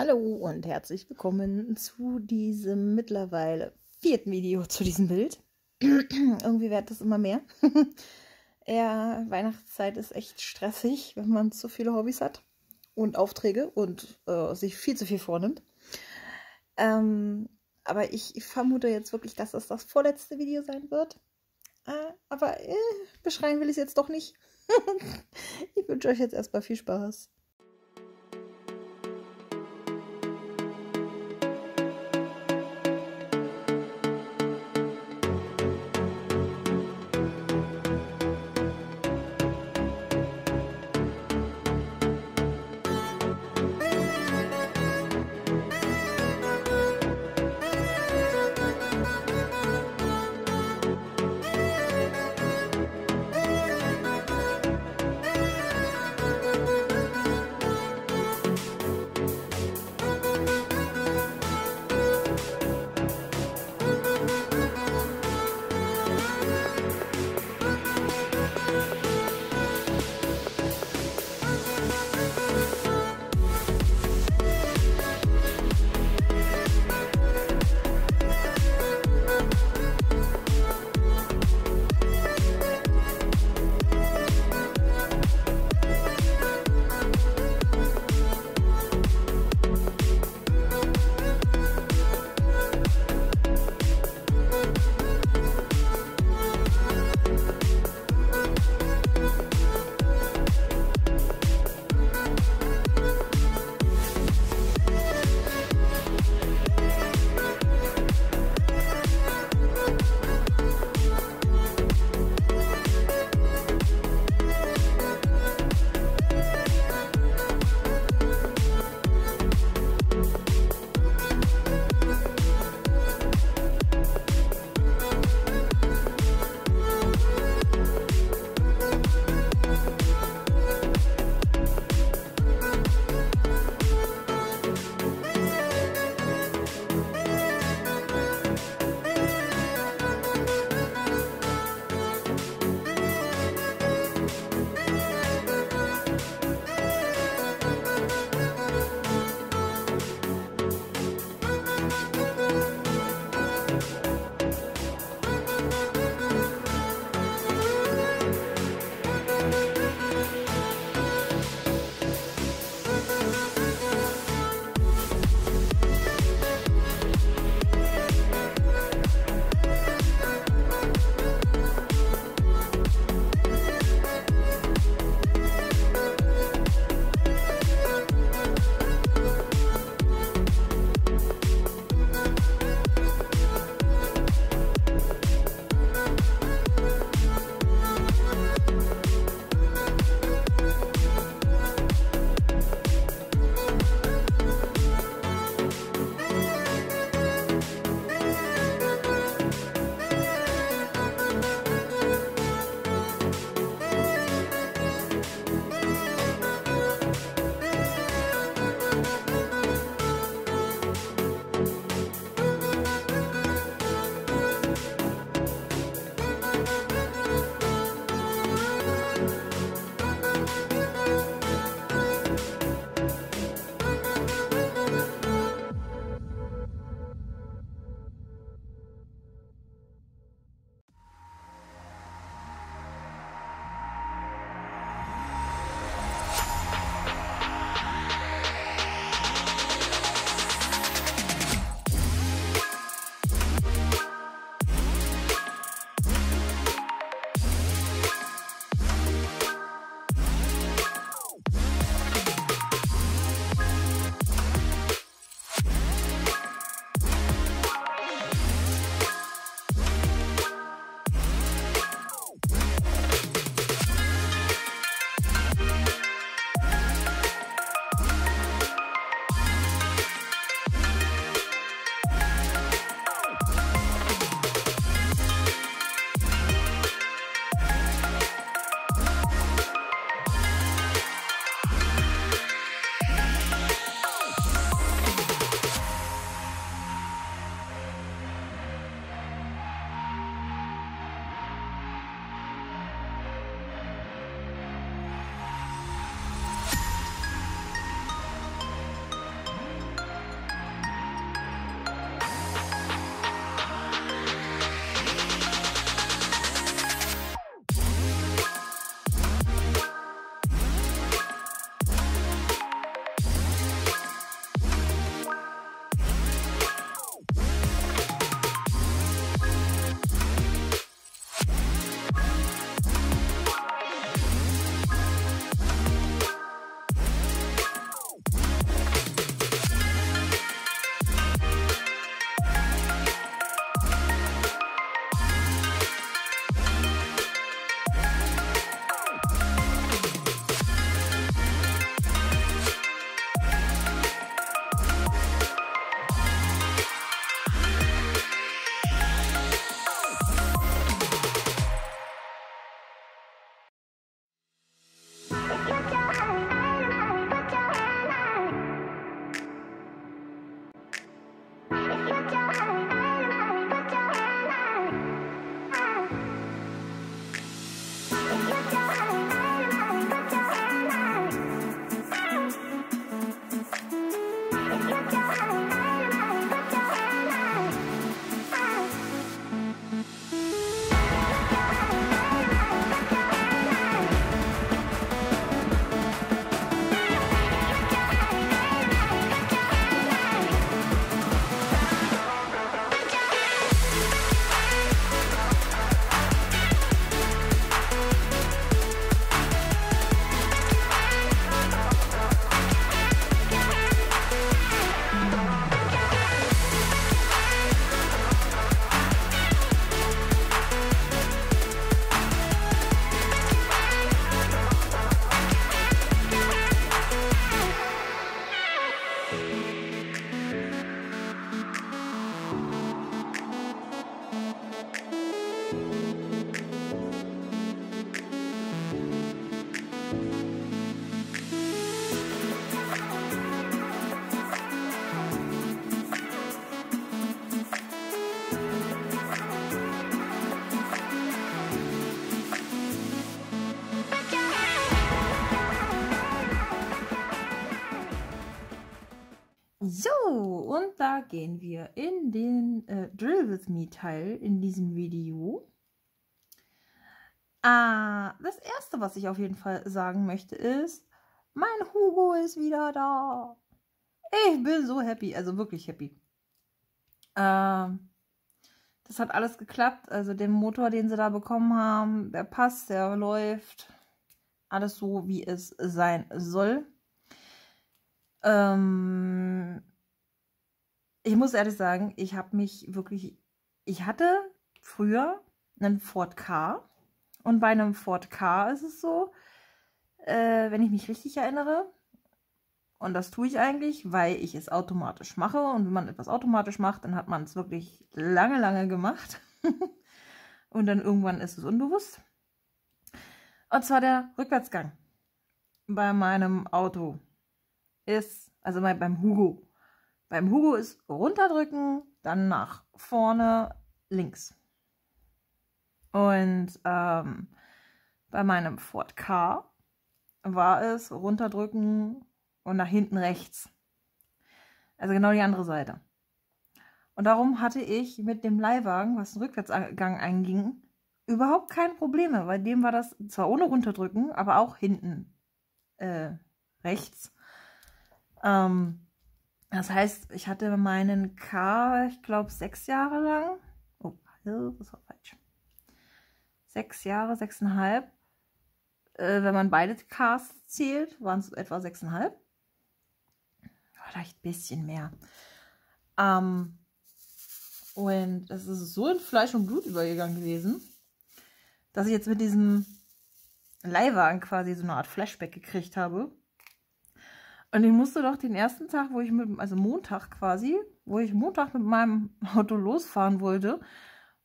Hallo und herzlich willkommen zu diesem mittlerweile vierten Video zu diesem Bild. Irgendwie wird das immer mehr. ja, Weihnachtszeit ist echt stressig, wenn man zu viele Hobbys hat und Aufträge und äh, sich viel zu viel vornimmt. Ähm, aber ich vermute jetzt wirklich, dass das das vorletzte Video sein wird. Äh, aber äh, beschreiben will ich es jetzt doch nicht. ich wünsche euch jetzt erstmal viel Spaß. Metall in diesem Video. Ah, das erste, was ich auf jeden Fall sagen möchte, ist, mein Hugo ist wieder da. Ich bin so happy, also wirklich happy. Ähm, das hat alles geklappt. Also den Motor, den sie da bekommen haben, der passt, der läuft. Alles so, wie es sein soll. Ähm, ich muss ehrlich sagen, ich habe mich wirklich ich hatte früher einen Ford K und bei einem Ford K ist es so, äh, wenn ich mich richtig erinnere, und das tue ich eigentlich, weil ich es automatisch mache. Und wenn man etwas automatisch macht, dann hat man es wirklich lange, lange gemacht. und dann irgendwann ist es unbewusst. Und zwar der Rückwärtsgang bei meinem Auto ist, also beim Hugo, beim Hugo ist runterdrücken, dann nach vorne links. Und ähm, bei meinem Ford K war es runterdrücken und nach hinten rechts. Also genau die andere Seite. Und darum hatte ich mit dem Leihwagen, was den Rückwärtsgang einging, überhaupt keine Probleme. Bei dem war das zwar ohne runterdrücken, aber auch hinten äh, rechts. Ähm, das heißt, ich hatte meinen K, ich glaube, sechs Jahre lang. Oh, das war falsch. Sechs Jahre, sechseinhalb. Äh, wenn man beide Ks zählt, waren es etwa sechseinhalb. Vielleicht ein bisschen mehr. Ähm, und es ist so in Fleisch und Blut übergegangen gewesen, dass ich jetzt mit diesem Leihwagen quasi so eine Art Flashback gekriegt habe und ich musste doch den ersten Tag, wo ich mit, also Montag quasi, wo ich Montag mit meinem Auto losfahren wollte,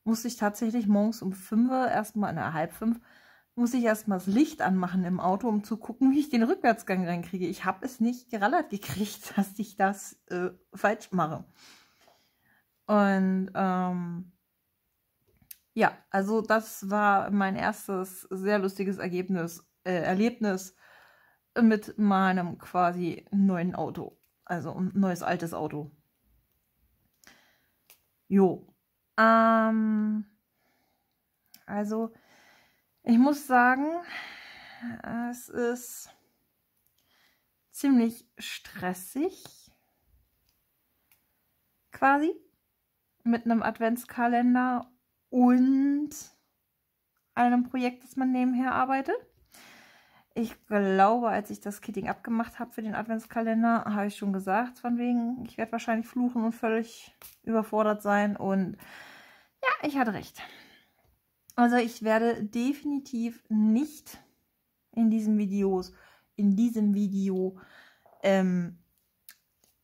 musste ich tatsächlich morgens um 5 Uhr erstmal, eine halb fünf, musste ich erstmal das Licht anmachen im Auto, um zu gucken, wie ich den Rückwärtsgang reinkriege. Ich habe es nicht gerallert gekriegt, dass ich das äh, falsch mache. Und ähm, ja, also das war mein erstes sehr lustiges Ergebnis, äh, Erlebnis mit meinem quasi neuen Auto. Also ein neues altes Auto. Jo. Ähm, also, ich muss sagen, es ist ziemlich stressig. Quasi. Mit einem Adventskalender und einem Projekt, das man nebenher arbeitet. Ich glaube, als ich das Kitting abgemacht habe für den Adventskalender, habe ich schon gesagt, von wegen, ich werde wahrscheinlich fluchen und völlig überfordert sein. Und ja, ich hatte recht. Also ich werde definitiv nicht in diesem Videos, in diesem Video ähm,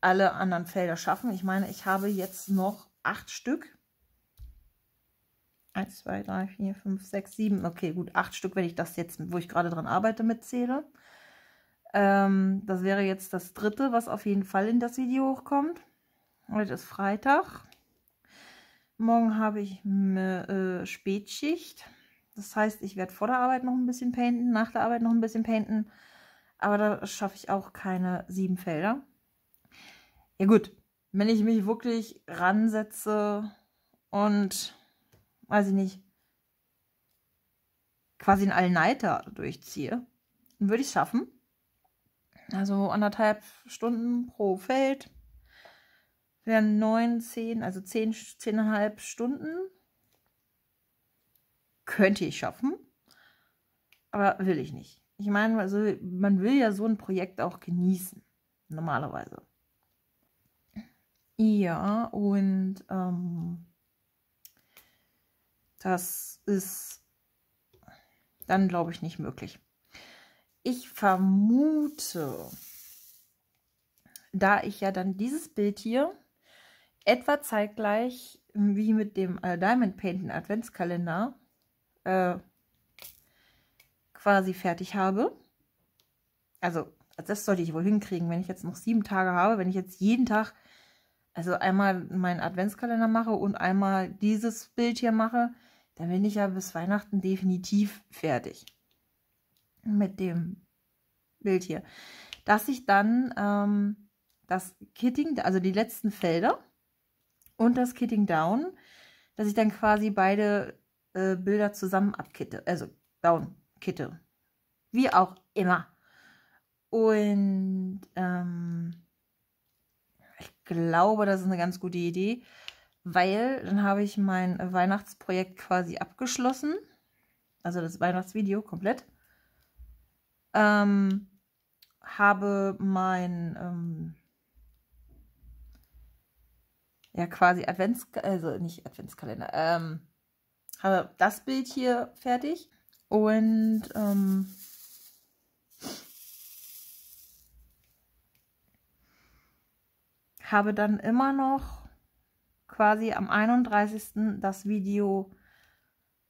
alle anderen Felder schaffen. Ich meine, ich habe jetzt noch acht Stück 1, 2, 3, 4, 5, 6, 7. Okay, gut, 8 Stück, wenn ich das jetzt, wo ich gerade dran arbeite, mitzähle. Ähm, das wäre jetzt das dritte, was auf jeden Fall in das Video hochkommt. Heute ist Freitag. Morgen habe ich eine, äh, Spätschicht. Das heißt, ich werde vor der Arbeit noch ein bisschen painten, nach der Arbeit noch ein bisschen painten. Aber da schaffe ich auch keine sieben Felder. Ja gut, wenn ich mich wirklich ransetze und weiß ich nicht, quasi einen Allnighter durchziehe, dann würde ich es schaffen. Also anderthalb Stunden pro Feld wären neun, zehn, also zehn, zehneinhalb Stunden. Könnte ich schaffen, aber will ich nicht. Ich meine, also man will ja so ein Projekt auch genießen, normalerweise. Ja, und ähm, das ist dann, glaube ich, nicht möglich. Ich vermute, da ich ja dann dieses Bild hier etwa zeitgleich wie mit dem äh, Diamond Painting Adventskalender äh, quasi fertig habe. Also das sollte ich wohl hinkriegen, wenn ich jetzt noch sieben Tage habe, wenn ich jetzt jeden Tag, also einmal meinen Adventskalender mache und einmal dieses Bild hier mache, dann bin ich ja bis Weihnachten definitiv fertig mit dem Bild hier. Dass ich dann ähm, das Kitting, also die letzten Felder und das Kitting Down, dass ich dann quasi beide äh, Bilder zusammen abkitte, also Down kitte, wie auch immer. Und ähm, ich glaube, das ist eine ganz gute Idee weil dann habe ich mein Weihnachtsprojekt quasi abgeschlossen. Also das Weihnachtsvideo komplett. Ähm, habe mein ähm, ja quasi Advents also nicht Adventskalender ähm, habe das Bild hier fertig und ähm, habe dann immer noch quasi am 31. das Video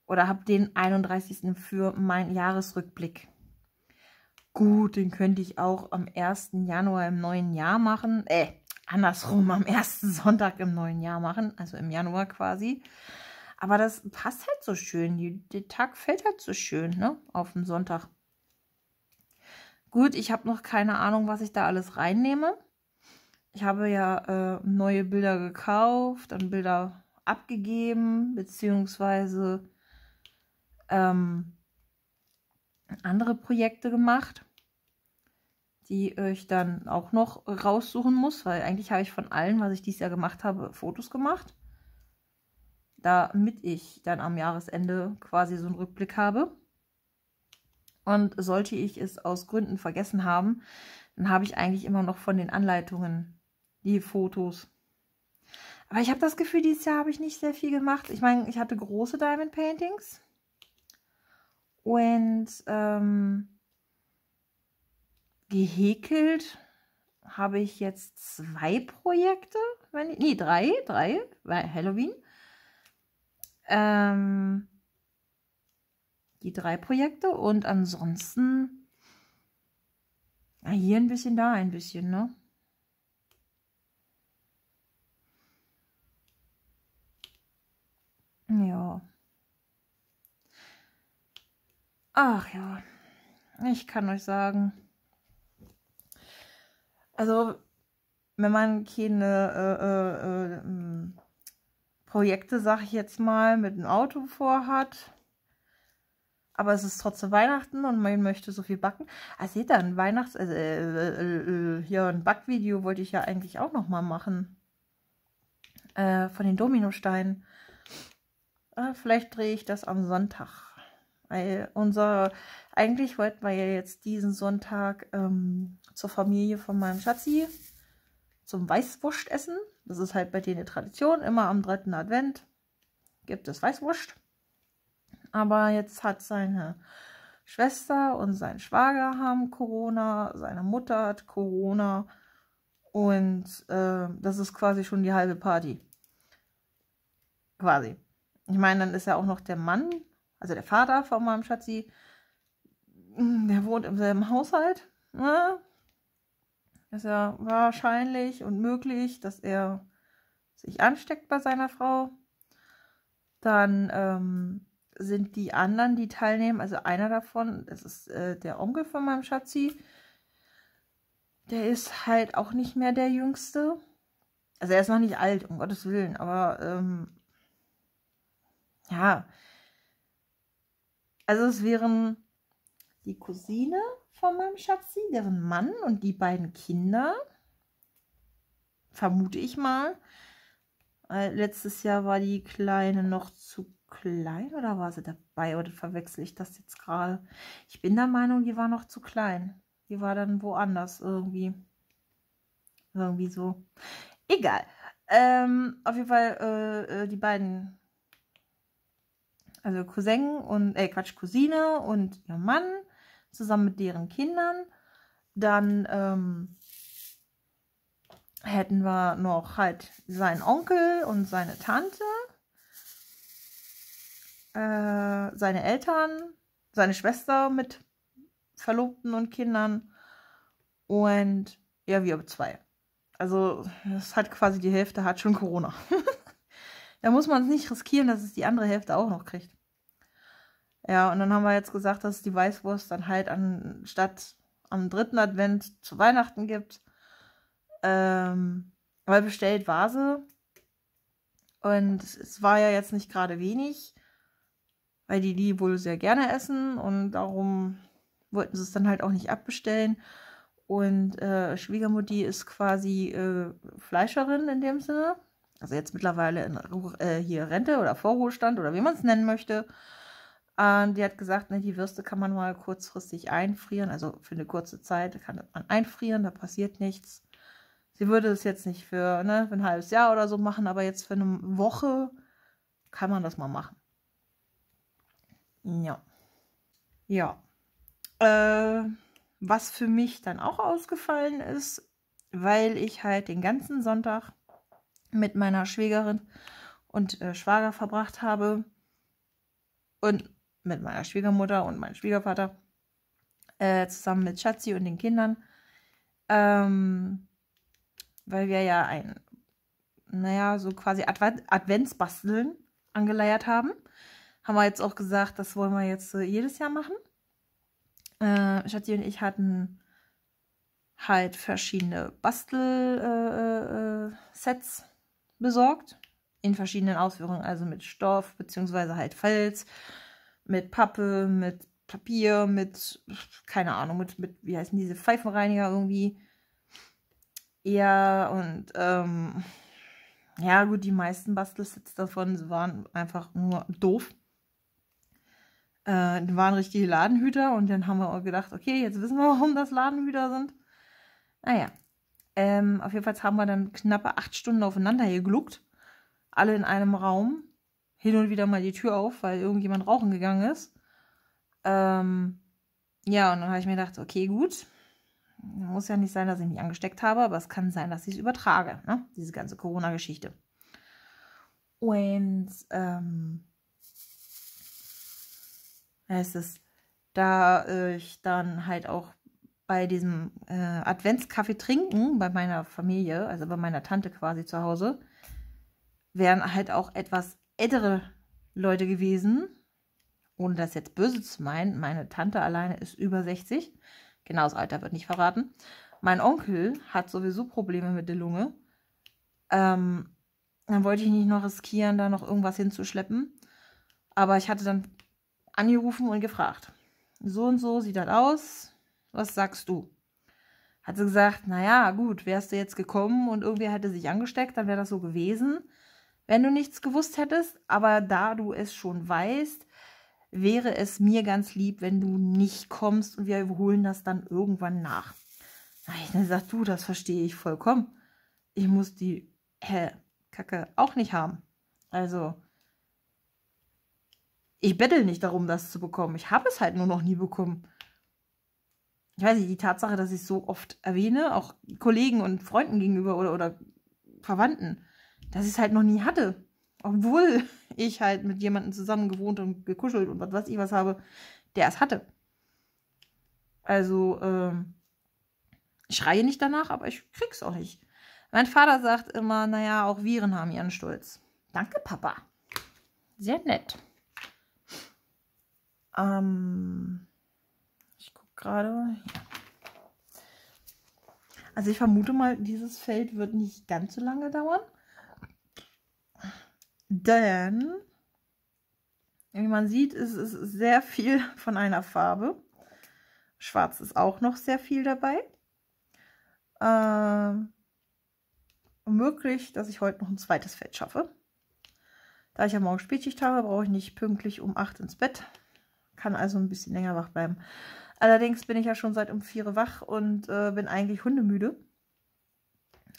oder habe den 31. für meinen Jahresrückblick. Gut, den könnte ich auch am 1. Januar im neuen Jahr machen. Äh, andersrum, am ersten Sonntag im neuen Jahr machen, also im Januar quasi. Aber das passt halt so schön. Der Tag fällt halt so schön, ne? Auf den Sonntag. Gut, ich habe noch keine Ahnung, was ich da alles reinnehme ich habe ja äh, neue Bilder gekauft, dann Bilder abgegeben, beziehungsweise ähm, andere Projekte gemacht, die ich dann auch noch raussuchen muss, weil eigentlich habe ich von allen, was ich dieses Jahr gemacht habe, Fotos gemacht, damit ich dann am Jahresende quasi so einen Rückblick habe. Und sollte ich es aus Gründen vergessen haben, dann habe ich eigentlich immer noch von den Anleitungen die Fotos. Aber ich habe das Gefühl, dieses Jahr habe ich nicht sehr viel gemacht. Ich meine, ich hatte große Diamond Paintings. Und ähm, gehäkelt habe ich jetzt zwei Projekte. Wenn ich, nee, drei, drei, weil Halloween. Ähm, die drei Projekte und ansonsten hier ein bisschen, da ein bisschen, ne? Ja. Ach ja, ich kann euch sagen. Also, wenn man keine äh, äh, äh, Projekte, sag ich jetzt mal, mit einem Auto vorhat, aber es ist trotzdem Weihnachten und man möchte so viel backen. Ah, seht ihr, ein Weihnachts-, also, äh, äh, hier ein Backvideo wollte ich ja eigentlich auch nochmal machen. Äh, von den Dominosteinen. Äh, vielleicht drehe ich das am Sonntag. Weil unser, eigentlich wollten wir ja jetzt diesen Sonntag ähm, zur Familie von meinem Schatzi zum Weißwurst essen. Das ist halt bei denen eine Tradition. Immer am dritten Advent gibt es Weißwurst. Aber jetzt hat seine Schwester und sein Schwager haben Corona, seine Mutter hat Corona und äh, das ist quasi schon die halbe Party. Quasi ich meine, dann ist ja auch noch der Mann, also der Vater von meinem Schatzi, hm, der wohnt im selben Haushalt. Ne? Ist ja wahrscheinlich und möglich, dass er sich ansteckt bei seiner Frau. Dann ähm, sind die anderen, die teilnehmen, also einer davon, das ist äh, der Onkel von meinem Schatzi, der ist halt auch nicht mehr der Jüngste. Also er ist noch nicht alt, um Gottes Willen, aber ähm, ja, also es wären die Cousine von meinem Schatzi, deren Mann und die beiden Kinder, vermute ich mal. Äh, letztes Jahr war die Kleine noch zu klein oder war sie dabei oder verwechsel ich das jetzt gerade? Ich bin der Meinung, die war noch zu klein. Die war dann woanders irgendwie. Irgendwie so. Egal. Ähm, auf jeden Fall äh, äh die beiden also Cousin und, äh, Quatsch, Cousine und ihr Mann zusammen mit deren Kindern. Dann ähm, hätten wir noch halt seinen Onkel und seine Tante, äh, seine Eltern, seine Schwester mit Verlobten und Kindern und ja, wir zwei. Also es hat quasi die Hälfte hat schon Corona. Da muss man es nicht riskieren, dass es die andere Hälfte auch noch kriegt. Ja, und dann haben wir jetzt gesagt, dass es die Weißwurst dann halt anstatt am dritten Advent zu Weihnachten gibt. Ähm, weil bestellt war sie. Und es war ja jetzt nicht gerade wenig, weil die die wohl sehr gerne essen und darum wollten sie es dann halt auch nicht abbestellen. Und äh, Schwiegermutti ist quasi äh, Fleischerin in dem Sinne also jetzt mittlerweile in äh, hier Rente oder Vorruhestand oder wie man es nennen möchte. Und die hat gesagt, ne, die Würste kann man mal kurzfristig einfrieren, also für eine kurze Zeit kann man einfrieren, da passiert nichts. Sie würde es jetzt nicht für, ne, für ein halbes Jahr oder so machen, aber jetzt für eine Woche kann man das mal machen. Ja. Ja. Äh, was für mich dann auch ausgefallen ist, weil ich halt den ganzen Sonntag mit meiner Schwägerin und äh, Schwager verbracht habe und mit meiner Schwiegermutter und meinem Schwiegervater äh, zusammen mit Schatzi und den Kindern, ähm, weil wir ja ein, naja, so quasi Adv Adventsbasteln angeleiert haben. Haben wir jetzt auch gesagt, das wollen wir jetzt äh, jedes Jahr machen. Äh, Schatzi und ich hatten halt verschiedene Bastel-Sets äh, äh, äh, besorgt. In verschiedenen Ausführungen, also mit Stoff, beziehungsweise halt Fels, mit Pappe, mit Papier, mit, keine Ahnung, mit, mit wie heißen diese Pfeifenreiniger irgendwie. Ja, und ähm, ja, gut, die meisten Bastelsets davon waren einfach nur doof. Äh, waren richtige Ladenhüter und dann haben wir auch gedacht, okay, jetzt wissen wir, warum das Ladenhüter sind. Naja, ähm, auf jeden Fall haben wir dann knappe acht Stunden aufeinander gegluckt. Alle in einem Raum. Hin und wieder mal die Tür auf, weil irgendjemand rauchen gegangen ist. Ähm, ja, und dann habe ich mir gedacht, okay, gut. Muss ja nicht sein, dass ich mich angesteckt habe, aber es kann sein, dass ich es übertrage, ne? diese ganze Corona-Geschichte. Und ähm, es ist, da ich dann halt auch bei diesem äh, Adventskaffee trinken bei meiner Familie, also bei meiner Tante quasi zu Hause, wären halt auch etwas ältere Leute gewesen, ohne das jetzt böse zu meinen. Meine Tante alleine ist über 60, genau das Alter wird nicht verraten. Mein Onkel hat sowieso Probleme mit der Lunge. Ähm, dann wollte ich nicht noch riskieren, da noch irgendwas hinzuschleppen. Aber ich hatte dann angerufen und gefragt. So und so sieht das aus was sagst du? Hat sie gesagt, naja, gut, wärst du jetzt gekommen und irgendwie hätte sich angesteckt, dann wäre das so gewesen, wenn du nichts gewusst hättest. Aber da du es schon weißt, wäre es mir ganz lieb, wenn du nicht kommst und wir holen das dann irgendwann nach. Na, ich dann gesagt, du, das verstehe ich vollkommen. Ich muss die hä, Kacke auch nicht haben. Also, ich bettel nicht darum, das zu bekommen. Ich habe es halt nur noch nie bekommen ich weiß nicht, die Tatsache, dass ich es so oft erwähne, auch Kollegen und Freunden gegenüber oder, oder Verwandten, dass ich es halt noch nie hatte. Obwohl ich halt mit jemandem zusammen gewohnt und gekuschelt und was weiß ich was habe, der es hatte. Also, ähm, ich schreie nicht danach, aber ich krieg's auch nicht. Mein Vater sagt immer, naja, auch Viren haben ihren Stolz. Danke, Papa. Sehr nett. Ähm, gerade. Ja. Also ich vermute mal, dieses Feld wird nicht ganz so lange dauern. Denn, wie man sieht, ist es sehr viel von einer Farbe. Schwarz ist auch noch sehr viel dabei. Ähm, möglich, dass ich heute noch ein zweites Feld schaffe. Da ich ja morgen Spätschicht habe, brauche ich nicht pünktlich um 8 ins Bett. Kann also ein bisschen länger wach bleiben. Allerdings bin ich ja schon seit um vier wach und äh, bin eigentlich hundemüde.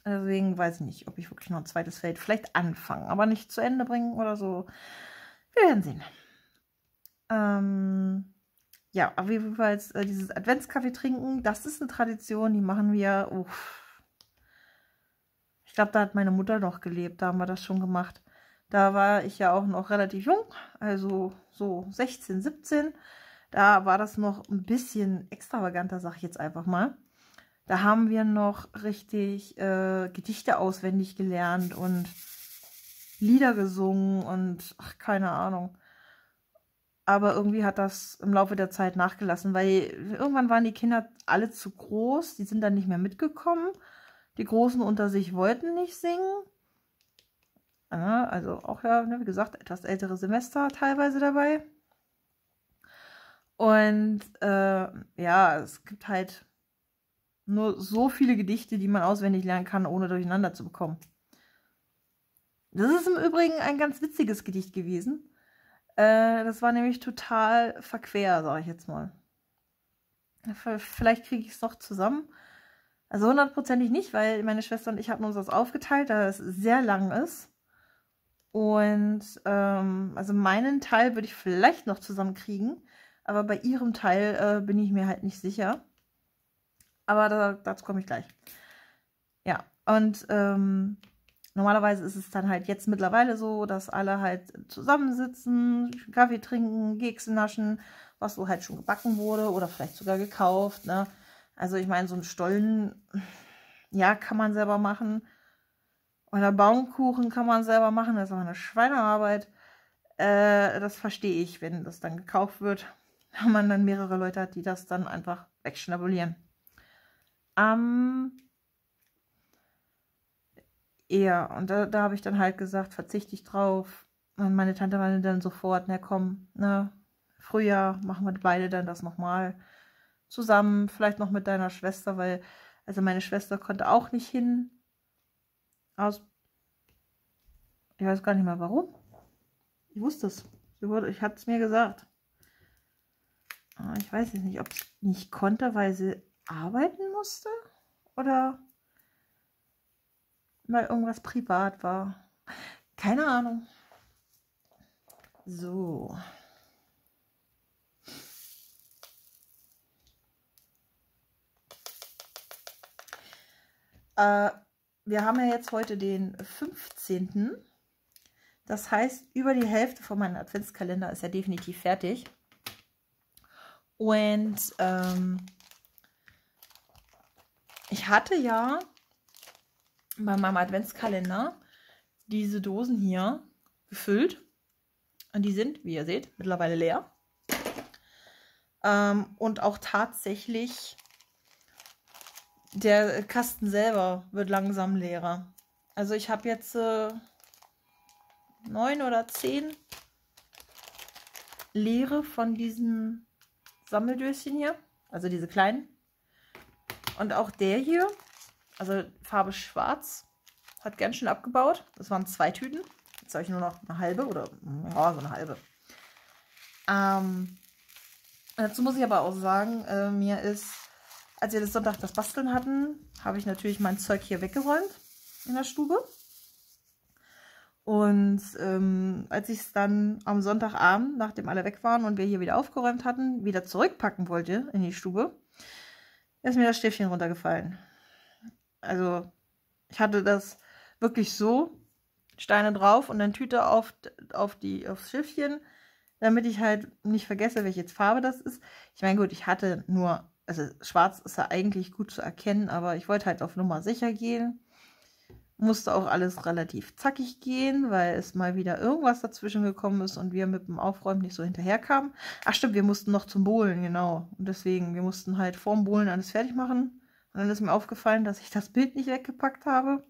Deswegen weiß ich nicht, ob ich wirklich noch ein zweites Feld vielleicht anfangen, aber nicht zu Ende bringen oder so. Wir werden sehen. Ähm, ja, auf jeden Fall jetzt, äh, dieses Adventskaffee trinken, das ist eine Tradition, die machen wir. Uff. Ich glaube, da hat meine Mutter noch gelebt, da haben wir das schon gemacht. Da war ich ja auch noch relativ jung, also so 16, 17. Da war das noch ein bisschen extravaganter, sag ich jetzt einfach mal. Da haben wir noch richtig äh, Gedichte auswendig gelernt und Lieder gesungen und ach, keine Ahnung. Aber irgendwie hat das im Laufe der Zeit nachgelassen, weil irgendwann waren die Kinder alle zu groß, die sind dann nicht mehr mitgekommen. Die Großen unter sich wollten nicht singen. Also auch ja, ne, wie gesagt, etwas ältere Semester teilweise dabei. Und äh, ja, es gibt halt nur so viele Gedichte, die man auswendig lernen kann, ohne durcheinander zu bekommen. Das ist im Übrigen ein ganz witziges Gedicht gewesen. Äh, das war nämlich total verquer, sage ich jetzt mal. Vielleicht kriege ich es noch zusammen. Also hundertprozentig nicht, weil meine Schwester und ich hatten uns das aufgeteilt, da es sehr lang ist. Und ähm, also meinen Teil würde ich vielleicht noch zusammenkriegen. Aber bei ihrem Teil äh, bin ich mir halt nicht sicher. Aber da, dazu komme ich gleich. Ja, und ähm, normalerweise ist es dann halt jetzt mittlerweile so, dass alle halt zusammensitzen, Kaffee trinken, Kekse naschen, was so halt schon gebacken wurde oder vielleicht sogar gekauft. Ne? Also ich meine, so ein Stollen, ja, kann man selber machen. Oder Baumkuchen kann man selber machen, das ist auch eine Schweinearbeit. Äh, das verstehe ich, wenn das dann gekauft wird wenn man dann mehrere Leute hat, die das dann einfach wegschnabulieren. Ähm, ja, und da, da habe ich dann halt gesagt, verzichte ich drauf. Und meine Tante meinte dann sofort, na komm, na, ne, Frühjahr machen wir beide dann das nochmal zusammen, vielleicht noch mit deiner Schwester, weil, also meine Schwester konnte auch nicht hin. Aus, ich weiß gar nicht mal warum. Ich wusste es. Ich hatte es mir gesagt. Ah, ich weiß jetzt nicht, ob ich nicht konnte, weil sie arbeiten musste oder mal irgendwas privat war. Keine Ahnung. So. Äh, wir haben ja jetzt heute den 15. Das heißt, über die Hälfte von meinem Adventskalender ist ja definitiv fertig. Und ähm, ich hatte ja bei meinem Adventskalender diese Dosen hier gefüllt. Und die sind, wie ihr seht, mittlerweile leer. Ähm, und auch tatsächlich der Kasten selber wird langsam leerer. Also ich habe jetzt äh, neun oder zehn leere von diesen Sammeldöschen hier, also diese kleinen. Und auch der hier, also Farbe schwarz, hat ganz schön abgebaut. Das waren zwei Tüten. Jetzt habe ich nur noch eine halbe oder ja, so eine halbe. Ähm, dazu muss ich aber auch sagen, äh, mir ist, als wir das Sonntag das Basteln hatten, habe ich natürlich mein Zeug hier weggeräumt in der Stube. Und ähm, als ich es dann am Sonntagabend, nachdem alle weg waren und wir hier wieder aufgeräumt hatten, wieder zurückpacken wollte in die Stube, ist mir das Stäbchen runtergefallen. Also ich hatte das wirklich so, Steine drauf und dann Tüte auf, auf die, aufs Schiffchen, damit ich halt nicht vergesse, welche Farbe das ist. Ich meine, gut, ich hatte nur, also schwarz ist ja eigentlich gut zu erkennen, aber ich wollte halt auf Nummer sicher gehen musste auch alles relativ zackig gehen, weil es mal wieder irgendwas dazwischen gekommen ist und wir mit dem Aufräumen nicht so hinterherkamen. Ach stimmt, wir mussten noch zum Bohlen, genau. Und deswegen, wir mussten halt vorm Bohlen alles fertig machen. Und dann ist mir aufgefallen, dass ich das Bild nicht weggepackt habe.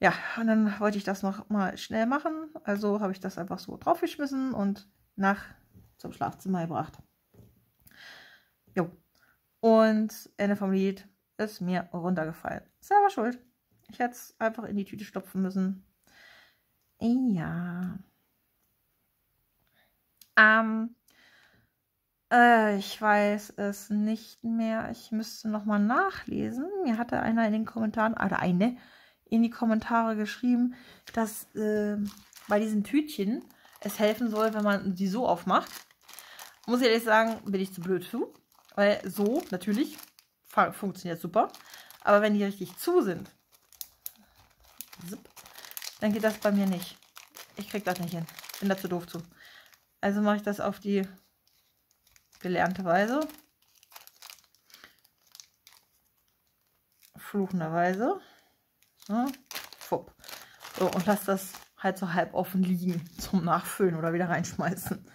Ja, und dann wollte ich das noch mal schnell machen. Also habe ich das einfach so draufgeschmissen und nach zum Schlafzimmer gebracht. Jo. Und Ende vom Lied ist mir runtergefallen. Selber schuld. Ich hätte es einfach in die Tüte stopfen müssen. Ja. Ähm, äh, ich weiß es nicht mehr. Ich müsste nochmal nachlesen. Mir hatte einer in den Kommentaren, oder eine, in die Kommentare geschrieben, dass äh, bei diesen Tütchen es helfen soll, wenn man sie so aufmacht. Muss ich ehrlich sagen, bin ich zu blöd zu. Weil so, natürlich, funktioniert super. Aber wenn die richtig zu sind, dann geht das bei mir nicht. Ich krieg das nicht hin. Bin dazu doof zu. Also mache ich das auf die gelernte Weise. Fluchenderweise. So, ne? fupp. So, und lasse das halt so halb offen liegen zum Nachfüllen oder wieder reinschmeißen.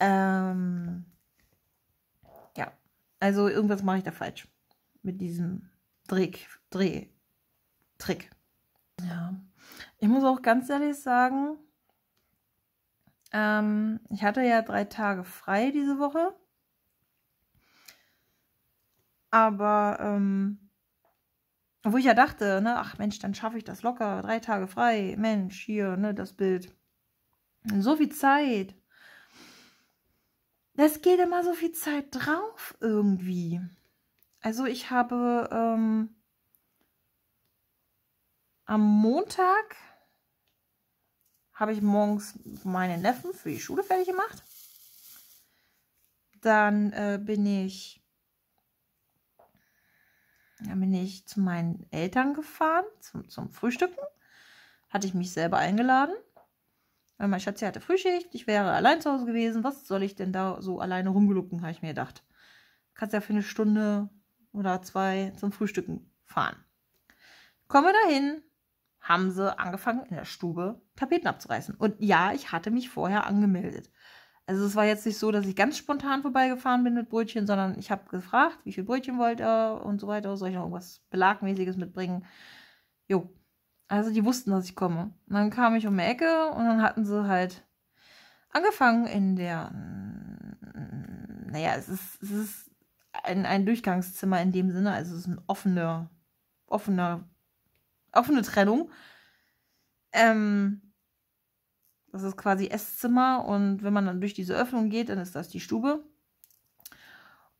Ähm, ja, also irgendwas mache ich da falsch mit diesem Dreh, Dreh Trick. Ja, ich muss auch ganz ehrlich sagen, ähm, ich hatte ja drei Tage frei diese Woche. Aber ähm, wo ich ja dachte, ne, ach Mensch, dann schaffe ich das locker, drei Tage frei, Mensch, hier, ne, das Bild. So viel Zeit. Das geht immer so viel Zeit drauf irgendwie. Also ich habe ähm, am Montag habe ich morgens meinen Neffen für die Schule fertig gemacht. Dann äh, bin ich dann bin ich zu meinen Eltern gefahren zum, zum Frühstücken. Hatte ich mich selber eingeladen. Weil mein Schatz hatte Frühschicht, ich wäre allein zu Hause gewesen. Was soll ich denn da so alleine rumgelucken, habe ich mir gedacht. Kannst ja für eine Stunde oder zwei zum Frühstücken fahren. Komme dahin, haben sie angefangen, in der Stube Tapeten abzureißen. Und ja, ich hatte mich vorher angemeldet. Also es war jetzt nicht so, dass ich ganz spontan vorbeigefahren bin mit Brötchen, sondern ich habe gefragt, wie viel Brötchen wollt ihr und so weiter. Soll ich noch irgendwas Belagmäßiges mitbringen? Jo. Also die wussten, dass ich komme. Und dann kam ich um die Ecke und dann hatten sie halt angefangen in der... Naja, es ist, es ist ein, ein Durchgangszimmer in dem Sinne. Also es ist ein offener, offener offene Trennung. Ähm, das ist quasi Esszimmer und wenn man dann durch diese Öffnung geht, dann ist das die Stube.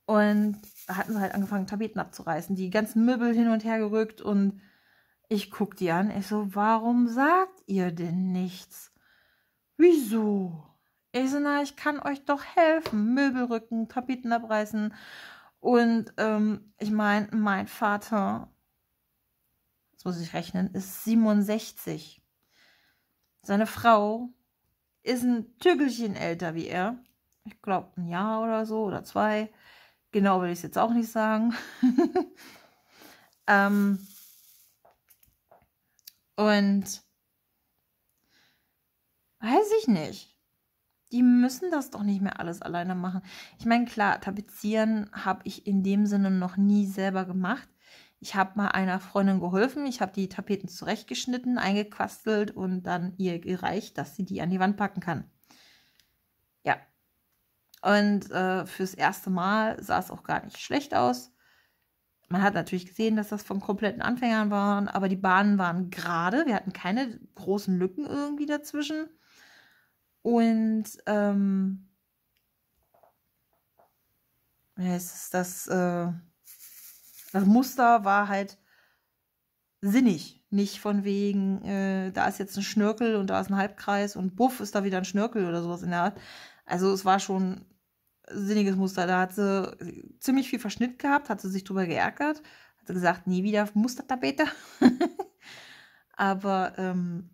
Und da hatten sie halt angefangen, Tapeten abzureißen, die ganzen Möbel hin und her gerückt und ich guck die an. Ich so, warum sagt ihr denn nichts? Wieso? Ich so, na, ich kann euch doch helfen. Möbel rücken, Tapeten abreißen. Und ähm, ich meine, mein Vater jetzt muss ich rechnen, ist 67. Seine Frau ist ein Tügelchen älter wie er. Ich glaube, ein Jahr oder so oder zwei. Genau will ich es jetzt auch nicht sagen. ähm, und weiß ich nicht. Die müssen das doch nicht mehr alles alleine machen. Ich meine, klar, tapezieren habe ich in dem Sinne noch nie selber gemacht. Ich habe mal einer Freundin geholfen. Ich habe die Tapeten zurechtgeschnitten, eingequastelt und dann ihr gereicht, dass sie die an die Wand packen kann. Ja. Und äh, fürs erste Mal sah es auch gar nicht schlecht aus. Man hat natürlich gesehen, dass das von kompletten Anfängern waren, aber die Bahnen waren gerade. Wir hatten keine großen Lücken irgendwie dazwischen. Und ähm, ja, es ist das. Äh, das Muster war halt sinnig. Nicht von wegen, äh, da ist jetzt ein Schnörkel und da ist ein Halbkreis und buff ist da wieder ein Schnörkel oder sowas in der Art. Also es war schon sinniges Muster. Da hat sie ziemlich viel Verschnitt gehabt, hat sie sich drüber geärgert, hat sie gesagt, nie wieder Mustertabete. Aber ähm,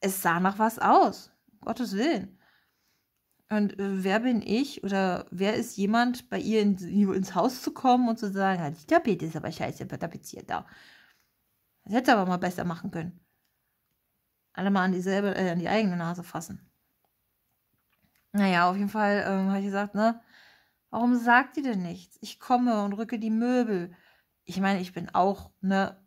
es sah nach was aus, um Gottes Willen. Und äh, wer bin ich oder wer ist jemand, bei ihr in, ins Haus zu kommen und zu sagen, halt die Tapete ist aber scheiße tapeziert da. Das hätte aber mal besser machen können. Alle mal an, dieselbe, äh, an die eigene Nase fassen. Naja, auf jeden Fall ähm, habe ich gesagt, ne, warum sagt die denn nichts? Ich komme und rücke die Möbel. Ich meine, ich bin auch, ne,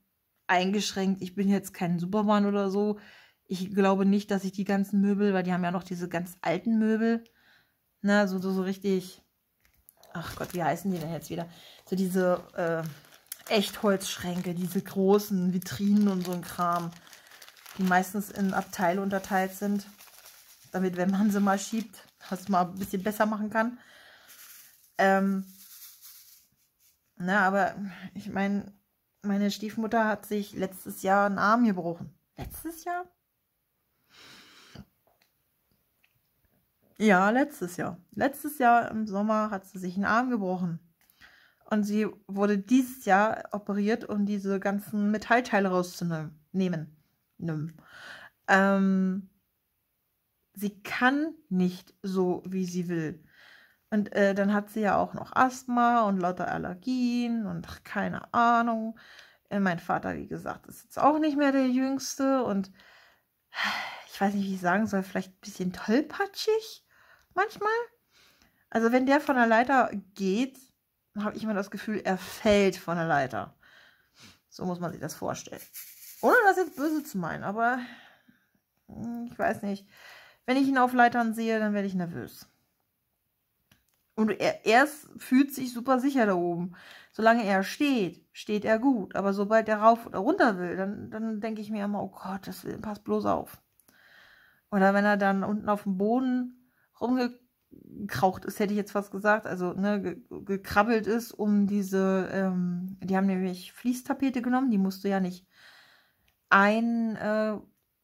eingeschränkt. Ich bin jetzt kein Supermann oder so. Ich glaube nicht, dass ich die ganzen Möbel, weil die haben ja noch diese ganz alten Möbel, ne, so, so, so richtig, ach Gott, wie heißen die denn jetzt wieder? So diese äh, Echtholzschränke, diese großen Vitrinen und so ein Kram, die meistens in Abteile unterteilt sind, damit, wenn man sie mal schiebt, das mal ein bisschen besser machen kann. Ähm, na, ne, aber ich meine, meine Stiefmutter hat sich letztes Jahr einen Arm gebrochen. Letztes Jahr? Ja, letztes Jahr. Letztes Jahr im Sommer hat sie sich einen Arm gebrochen. Und sie wurde dieses Jahr operiert, um diese ganzen Metallteile rauszunehmen. Ähm, sie kann nicht so, wie sie will. Und äh, dann hat sie ja auch noch Asthma und lauter Allergien und ach, keine Ahnung. Äh, mein Vater, wie gesagt, ist jetzt auch nicht mehr der Jüngste und ich weiß nicht, wie ich sagen soll, vielleicht ein bisschen tollpatschig manchmal. Also wenn der von der Leiter geht, habe ich immer das Gefühl, er fällt von der Leiter. So muss man sich das vorstellen. Ohne das jetzt böse zu meinen, aber hm, ich weiß nicht. Wenn ich ihn auf Leitern sehe, dann werde ich nervös. Und er, er fühlt sich super sicher da oben. Solange er steht, steht er gut. Aber sobald er rauf oder runter will, dann, dann denke ich mir immer, oh Gott, das passt bloß auf. Oder wenn er dann unten auf dem Boden rumgekraucht ist, hätte ich jetzt fast gesagt, also ne, ge gekrabbelt ist, um diese, ähm, die haben nämlich Fließtapete genommen, die musst du ja nicht ein, äh,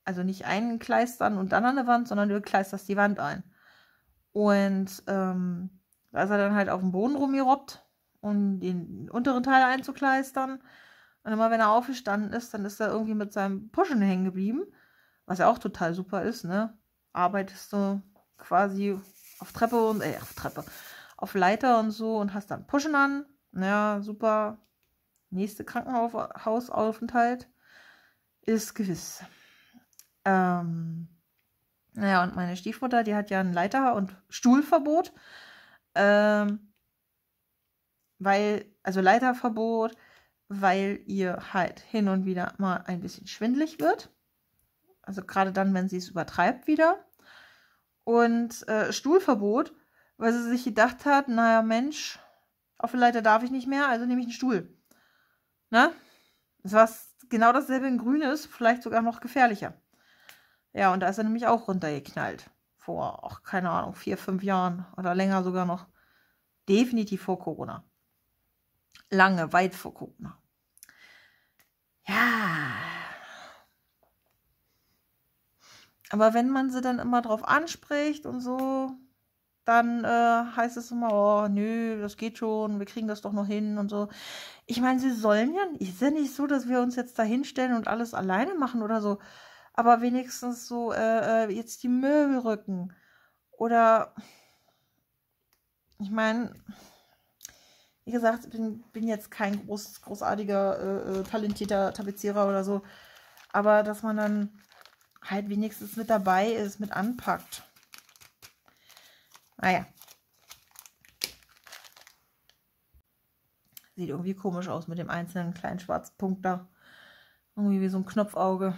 also nicht einkleistern und dann an der Wand, sondern du kleisterst die Wand ein. Und ähm, da ist er dann halt auf dem Boden rumgerobbt, um den unteren Teil einzukleistern. Und immer wenn er aufgestanden ist, dann ist er irgendwie mit seinem Puschen hängen geblieben, was ja auch total super ist, ne? Arbeitest du quasi auf Treppe und, äh, auf Treppe, auf Leiter und so und hast dann Puschen an. Naja, super. Nächste Krankenhausaufenthalt ist gewiss. Ähm, naja, und meine Stiefmutter, die hat ja ein Leiter- und Stuhlverbot. Ähm, weil, also Leiterverbot, weil ihr halt hin und wieder mal ein bisschen schwindlig wird. Also gerade dann, wenn sie es übertreibt wieder und äh, Stuhlverbot, weil sie sich gedacht hat, naja Mensch, auf der Leiter darf ich nicht mehr, also nehme ich einen Stuhl. Ne? Das war genau dasselbe in Grün ist, vielleicht sogar noch gefährlicher. Ja, und da ist er nämlich auch runtergeknallt. Vor, ach, keine Ahnung, vier, fünf Jahren oder länger sogar noch. Definitiv vor Corona. Lange, weit vor Corona. Ja, Aber wenn man sie dann immer drauf anspricht und so, dann äh, heißt es immer, oh, nö, das geht schon, wir kriegen das doch noch hin und so. Ich meine, sie sollen ja, ist ja nicht so, dass wir uns jetzt da hinstellen und alles alleine machen oder so. Aber wenigstens so äh, äh jetzt die Möbel rücken. Oder, ich meine, wie gesagt, ich bin, bin jetzt kein groß, großartiger, äh, äh, talentierter Tapezierer oder so. Aber dass man dann halt wenigstens mit dabei ist, mit anpackt. Naja. Ah Sieht irgendwie komisch aus mit dem einzelnen kleinen schwarzen Punkt da. Irgendwie wie so ein Knopfauge.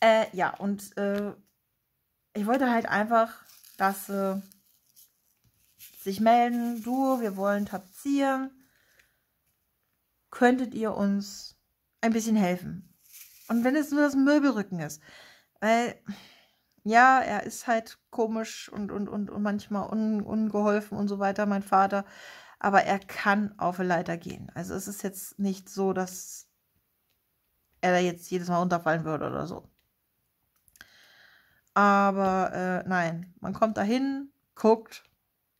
Äh, ja, und äh, ich wollte halt einfach, dass äh, sich melden, du, wir wollen tapezieren. Könntet ihr uns ein bisschen helfen? Und wenn es nur das Möbelrücken ist. Weil, ja, er ist halt komisch und, und, und, und manchmal un, ungeholfen und so weiter, mein Vater. Aber er kann auf eine Leiter gehen. Also es ist jetzt nicht so, dass er da jetzt jedes Mal runterfallen würde oder so. Aber äh, nein, man kommt da hin, guckt,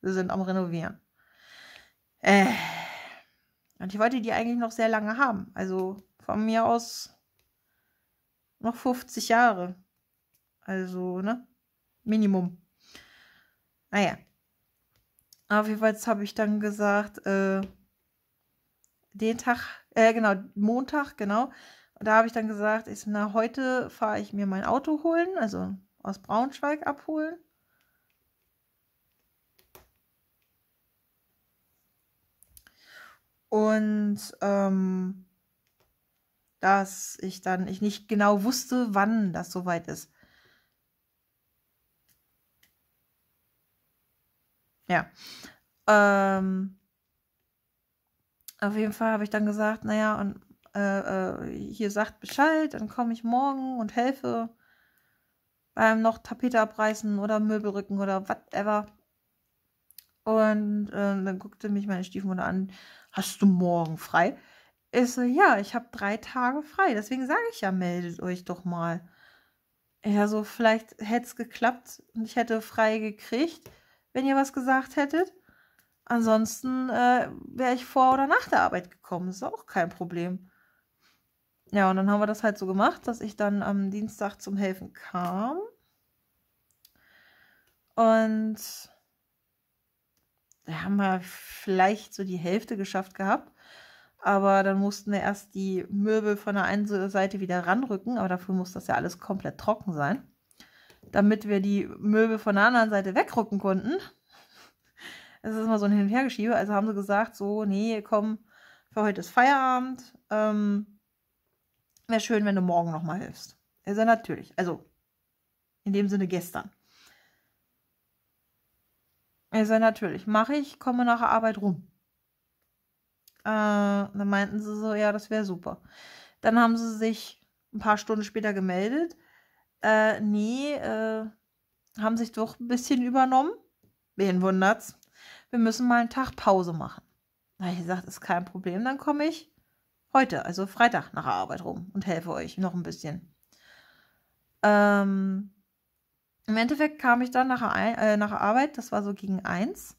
wir sind am Renovieren. Äh, und ich wollte die eigentlich noch sehr lange haben. Also von mir aus noch 50 Jahre. Also, ne? Minimum. Naja. Ah Auf jeden Fall habe ich dann gesagt, äh, den Tag, äh, genau, Montag, genau. da habe ich dann gesagt, ich, na, heute fahre ich mir mein Auto holen, also aus Braunschweig abholen. Und ähm, dass ich dann ich nicht genau wusste, wann das soweit ist. Ja. Ähm, auf jeden Fall habe ich dann gesagt, naja, und äh, äh, hier sagt Bescheid, dann komme ich morgen und helfe beim noch Tapete abreißen oder Möbelrücken oder whatever. Und äh, dann guckte mich meine Stiefmutter an, hast du morgen frei? Ich so, ja, ich habe drei Tage frei. Deswegen sage ich ja, meldet euch doch mal. Ja, so vielleicht hätte es geklappt und ich hätte frei gekriegt, wenn ihr was gesagt hättet. Ansonsten äh, wäre ich vor oder nach der Arbeit gekommen. Das ist auch kein Problem. Ja, und dann haben wir das halt so gemacht, dass ich dann am Dienstag zum Helfen kam. Und da haben wir vielleicht so die Hälfte geschafft gehabt aber dann mussten wir erst die Möbel von der einen Seite wieder ranrücken, aber dafür muss das ja alles komplett trocken sein, damit wir die Möbel von der anderen Seite wegrücken konnten. Es ist immer so ein Hin- und Hergeschiebe. Also haben sie gesagt, so, nee, komm, für heute ist Feierabend. Ähm, Wäre schön, wenn du morgen nochmal hilfst. Ist ja natürlich, also in dem Sinne gestern. Ist ja natürlich, mache ich, komme nach der Arbeit rum. Äh, dann meinten sie so, ja, das wäre super. Dann haben sie sich ein paar Stunden später gemeldet. Äh, nee, äh, haben sich doch ein bisschen übernommen. Wen wundert's? Wir müssen mal einen Tag Pause machen. Da habe ich gesagt, ist kein Problem, dann komme ich heute, also Freitag nach der Arbeit rum und helfe euch noch ein bisschen. Ähm, Im Endeffekt kam ich dann nach, der, äh, nach Arbeit, das war so gegen eins,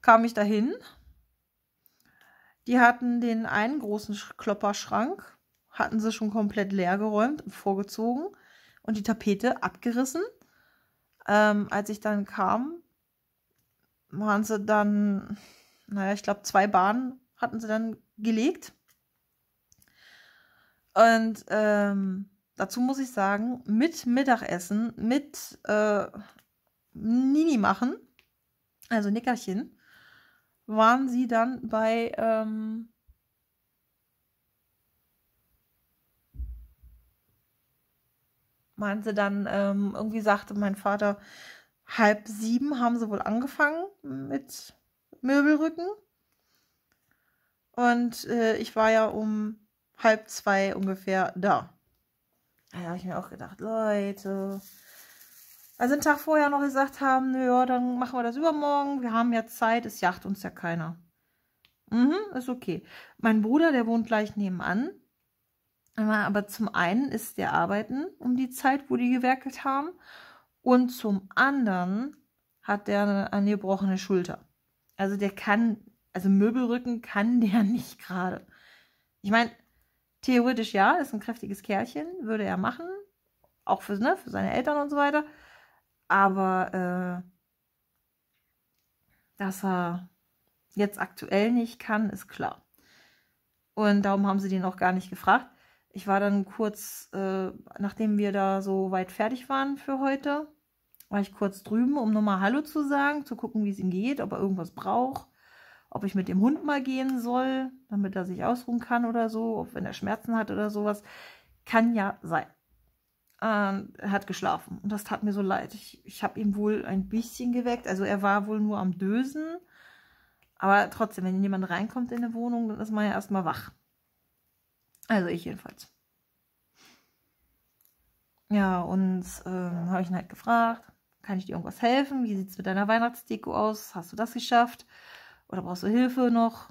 kam ich dahin, die hatten den einen großen Klopperschrank, hatten sie schon komplett leer geräumt und vorgezogen und die Tapete abgerissen. Ähm, als ich dann kam, waren sie dann, naja, ich glaube, zwei Bahnen hatten sie dann gelegt. Und ähm, dazu muss ich sagen, mit Mittagessen, mit äh, Nini machen, also Nickerchen, waren sie dann bei ähm, sie dann, ähm, irgendwie sagte mein Vater, halb sieben haben sie wohl angefangen mit Möbelrücken. Und äh, ich war ja um halb zwei ungefähr da. Da habe ich mir auch gedacht, Leute, also einen Tag vorher noch gesagt haben, naja, dann machen wir das übermorgen, wir haben ja Zeit, es jagt uns ja keiner. Mhm, ist okay. Mein Bruder, der wohnt gleich nebenan, aber zum einen ist der Arbeiten um die Zeit, wo die gewerkelt haben. Und zum anderen hat der eine angebrochene Schulter. Also der kann, also Möbelrücken kann der nicht gerade. Ich meine, theoretisch ja, ist ein kräftiges Kerlchen, würde er machen. Auch für, ne, für seine Eltern und so weiter. Aber äh, dass er jetzt aktuell nicht kann, ist klar. Und darum haben sie den auch gar nicht gefragt. Ich war dann kurz, äh, nachdem wir da so weit fertig waren für heute, war ich kurz drüben, um nochmal Hallo zu sagen, zu gucken, wie es ihm geht, ob er irgendwas braucht, ob ich mit dem Hund mal gehen soll, damit er sich ausruhen kann oder so, ob wenn er Schmerzen hat oder sowas. Kann ja sein. Ähm, er hat geschlafen und das tat mir so leid. Ich, ich habe ihn wohl ein bisschen geweckt. Also er war wohl nur am Dösen. Aber trotzdem, wenn jemand reinkommt in eine Wohnung, dann ist man ja erstmal wach. Also ich jedenfalls. Ja, und ähm, habe ich ihn halt gefragt, kann ich dir irgendwas helfen? Wie sieht es mit deiner Weihnachtsdeko aus? Hast du das geschafft? Oder brauchst du Hilfe noch?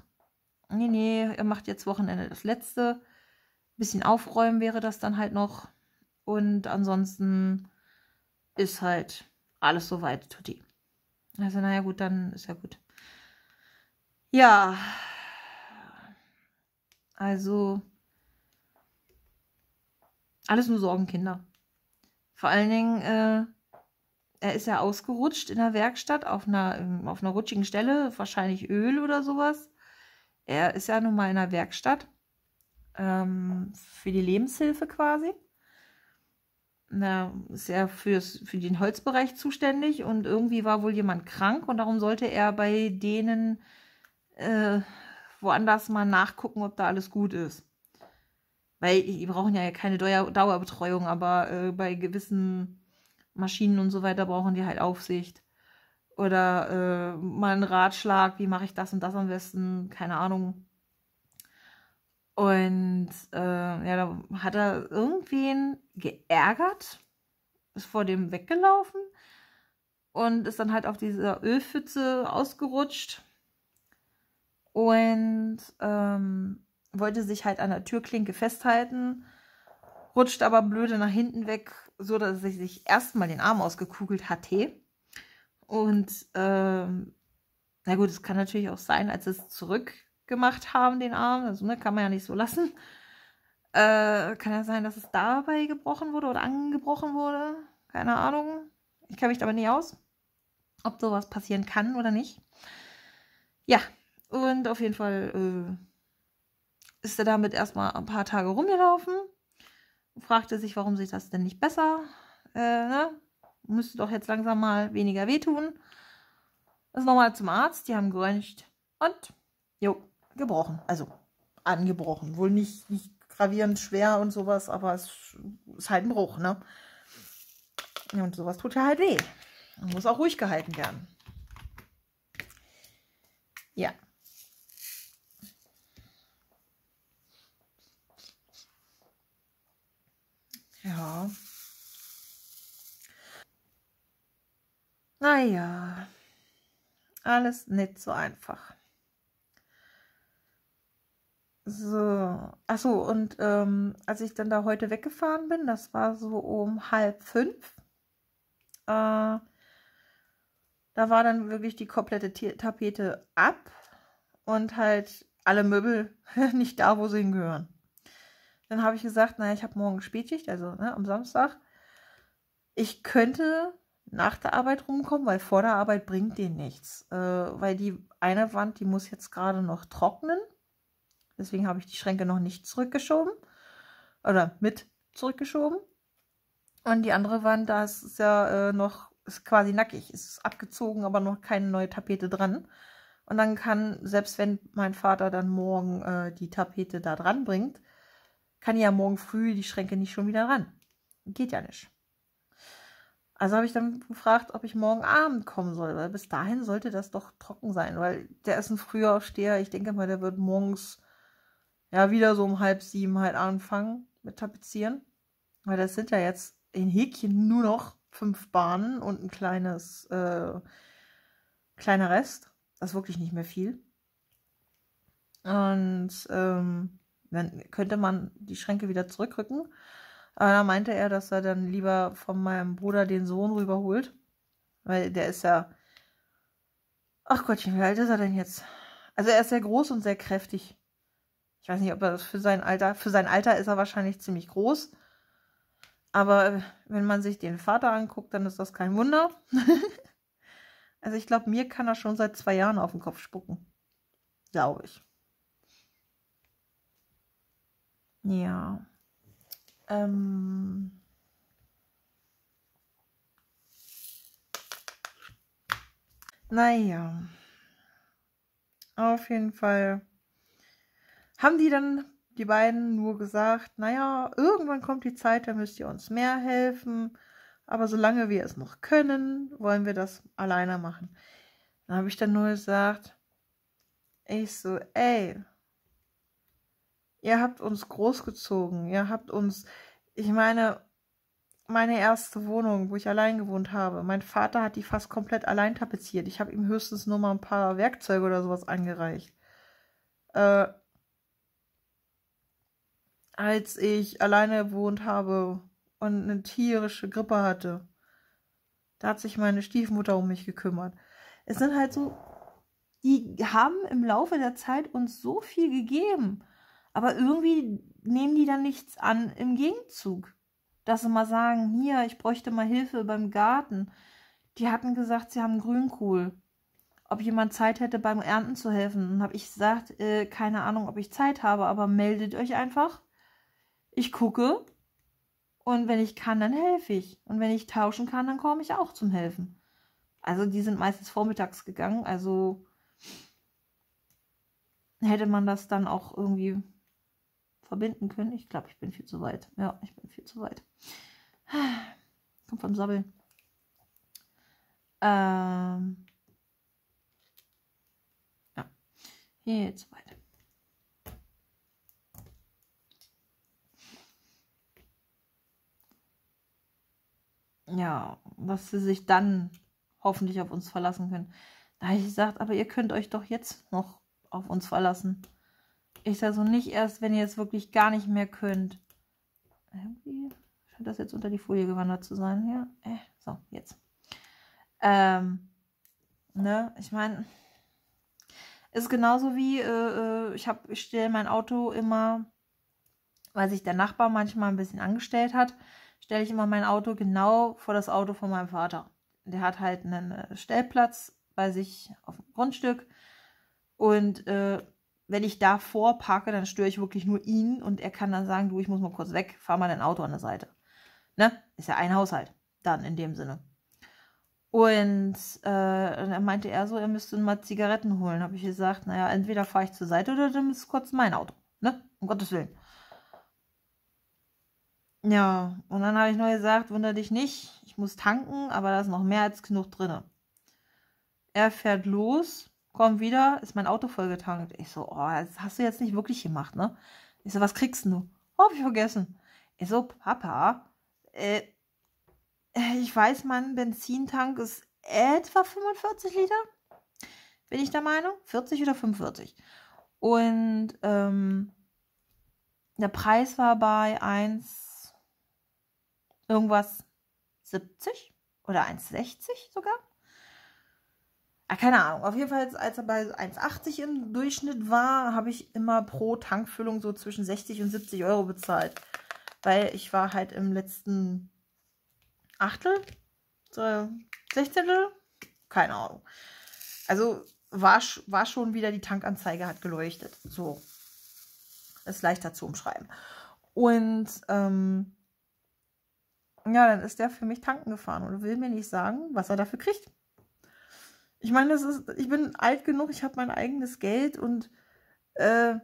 Nee, nee, er macht jetzt Wochenende das letzte. Ein Bisschen aufräumen wäre das dann halt noch. Und ansonsten ist halt alles soweit, Tutti. Also, naja, gut, dann ist ja gut. Ja. Also, alles nur Sorgenkinder. Vor allen Dingen, äh, er ist ja ausgerutscht in der Werkstatt auf einer, ähm, auf einer rutschigen Stelle, wahrscheinlich Öl oder sowas. Er ist ja nun mal in der Werkstatt ähm, für die Lebenshilfe quasi na, ist er fürs, für den Holzbereich zuständig und irgendwie war wohl jemand krank und darum sollte er bei denen äh, woanders mal nachgucken, ob da alles gut ist. Weil die brauchen ja keine Dauer Dauerbetreuung, aber äh, bei gewissen Maschinen und so weiter brauchen die halt Aufsicht. Oder äh, mal einen Ratschlag, wie mache ich das und das am besten, keine Ahnung. Und äh, ja, da hat er irgendwen geärgert, ist vor dem weggelaufen und ist dann halt auf dieser Ölpfütze ausgerutscht und ähm, wollte sich halt an der Türklinke festhalten, rutscht aber blöde nach hinten weg, so dass er sich erstmal den Arm ausgekugelt hatte. Und ähm, na gut, es kann natürlich auch sein, als es zurück gemacht haben, den Arm. Also, ne, kann man ja nicht so lassen. Äh, kann ja sein, dass es dabei gebrochen wurde oder angebrochen wurde. Keine Ahnung. Ich kann mich damit nicht aus, ob sowas passieren kann oder nicht. Ja, und auf jeden Fall äh, ist er damit erstmal ein paar Tage rumgelaufen. Fragte sich, warum sich das denn nicht besser. Äh, ne? Müsste doch jetzt langsam mal weniger wehtun. Ist nochmal zum Arzt, die haben geröntgt. Und jo, gebrochen. Also angebrochen. Wohl nicht, nicht gravierend schwer und sowas, aber es ist halt ein Bruch, ne? Und sowas tut ja halt weh. Und muss auch ruhig gehalten werden. Ja. Ja. Naja, alles nicht so einfach. So, achso, und ähm, als ich dann da heute weggefahren bin, das war so um halb fünf, äh, da war dann wirklich die komplette T Tapete ab und halt alle Möbel nicht da, wo sie hingehören. Dann habe ich gesagt, naja, ich habe morgen Spätschicht, also ne, am Samstag. Ich könnte nach der Arbeit rumkommen, weil vor der Arbeit bringt denen nichts. Äh, weil die eine Wand, die muss jetzt gerade noch trocknen. Deswegen habe ich die Schränke noch nicht zurückgeschoben oder mit zurückgeschoben. Und die andere Wand, da ist ja äh, noch ist quasi nackig, ist abgezogen, aber noch keine neue Tapete dran. Und dann kann, selbst wenn mein Vater dann morgen äh, die Tapete da dran bringt, kann ja morgen früh die Schränke nicht schon wieder ran. Geht ja nicht. Also habe ich dann gefragt, ob ich morgen Abend kommen soll, weil bis dahin sollte das doch trocken sein, weil der ist ein Frühaufsteher. Ich denke mal, der wird morgens ja, wieder so um halb sieben halt anfangen mit Tapezieren. Weil das sind ja jetzt in Häkchen nur noch fünf Bahnen und ein kleines, äh, kleiner Rest. Das ist wirklich nicht mehr viel. Und ähm, dann könnte man die Schränke wieder zurückrücken. Aber da meinte er, dass er dann lieber von meinem Bruder den Sohn rüberholt. Weil der ist ja. Ach Gottchen, wie alt ist er denn jetzt? Also er ist sehr groß und sehr kräftig. Ich weiß nicht, ob er das für sein Alter, für sein Alter ist er wahrscheinlich ziemlich groß. Aber äh, wenn man sich den Vater anguckt, dann ist das kein Wunder. also ich glaube, mir kann er schon seit zwei Jahren auf den Kopf spucken. Glaube ich. Ja. Ähm. Naja. Auf jeden Fall haben die dann, die beiden, nur gesagt, naja, irgendwann kommt die Zeit, da müsst ihr uns mehr helfen. Aber solange wir es noch können, wollen wir das alleine machen. Dann habe ich dann nur gesagt, ich so, ey, ihr habt uns großgezogen, ihr habt uns, ich meine, meine erste Wohnung, wo ich allein gewohnt habe. Mein Vater hat die fast komplett allein tapeziert. Ich habe ihm höchstens nur mal ein paar Werkzeuge oder sowas angereicht. Äh, als ich alleine gewohnt habe und eine tierische Grippe hatte. Da hat sich meine Stiefmutter um mich gekümmert. Es sind halt so, die haben im Laufe der Zeit uns so viel gegeben, aber irgendwie nehmen die dann nichts an im Gegenzug. Dass sie mal sagen, hier, ich bräuchte mal Hilfe beim Garten. Die hatten gesagt, sie haben Grünkohl. Ob jemand Zeit hätte, beim Ernten zu helfen. Dann habe ich gesagt, äh, keine Ahnung, ob ich Zeit habe, aber meldet euch einfach ich gucke und wenn ich kann, dann helfe ich. Und wenn ich tauschen kann, dann komme ich auch zum Helfen. Also die sind meistens vormittags gegangen, also hätte man das dann auch irgendwie verbinden können. Ich glaube, ich bin viel zu weit. Ja, ich bin viel zu weit. Kommt vom Sabbeln. Ähm. Ja. Jetzt weiter. ja, dass sie sich dann hoffentlich auf uns verlassen können. Da habe ich gesagt, aber ihr könnt euch doch jetzt noch auf uns verlassen. Ich sage so, nicht erst, wenn ihr es wirklich gar nicht mehr könnt. Irgendwie scheint das jetzt unter die Folie gewandert zu sein. Ja, äh, so, jetzt. Ähm, ne, ich meine, ist genauso wie, äh, äh ich, ich stelle mein Auto immer, weil sich der Nachbar manchmal ein bisschen angestellt hat, stelle ich immer mein Auto genau vor das Auto von meinem Vater. Der hat halt einen äh, Stellplatz bei sich auf dem Grundstück. Und äh, wenn ich da vorparke, dann störe ich wirklich nur ihn und er kann dann sagen, du, ich muss mal kurz weg, fahr mal dein Auto an der Seite. Ne? Ist ja ein Haushalt dann in dem Sinne. Und äh, dann meinte er so, er müsste mal Zigaretten holen. Habe ich gesagt, naja, entweder fahre ich zur Seite oder dann ist kurz mein Auto. Ne? Um Gottes Willen. Ja, und dann habe ich nur gesagt, wunder dich nicht, ich muss tanken, aber da ist noch mehr als genug drin. Er fährt los, kommt wieder, ist mein Auto vollgetankt. Ich so, oh, das hast du jetzt nicht wirklich gemacht, ne? Ich so, was kriegst du? Oh, hab ich vergessen. Ich so, Papa, äh, äh ich weiß, mein Benzintank ist etwa 45 Liter, bin ich der Meinung, 40 oder 45. Und ähm, der Preis war bei 1 irgendwas 70 oder 1,60 sogar. Ah, keine Ahnung. Auf jeden Fall, als er bei 1,80 im Durchschnitt war, habe ich immer pro Tankfüllung so zwischen 60 und 70 Euro bezahlt. Weil ich war halt im letzten Achtel, so Sechzehntel, keine Ahnung. Also war, war schon wieder, die Tankanzeige hat geleuchtet. So. Ist leichter zu umschreiben. Und ähm, ja, dann ist der für mich tanken gefahren und will mir nicht sagen, was er dafür kriegt. Ich meine, das ist, ich bin alt genug, ich habe mein eigenes Geld und äh,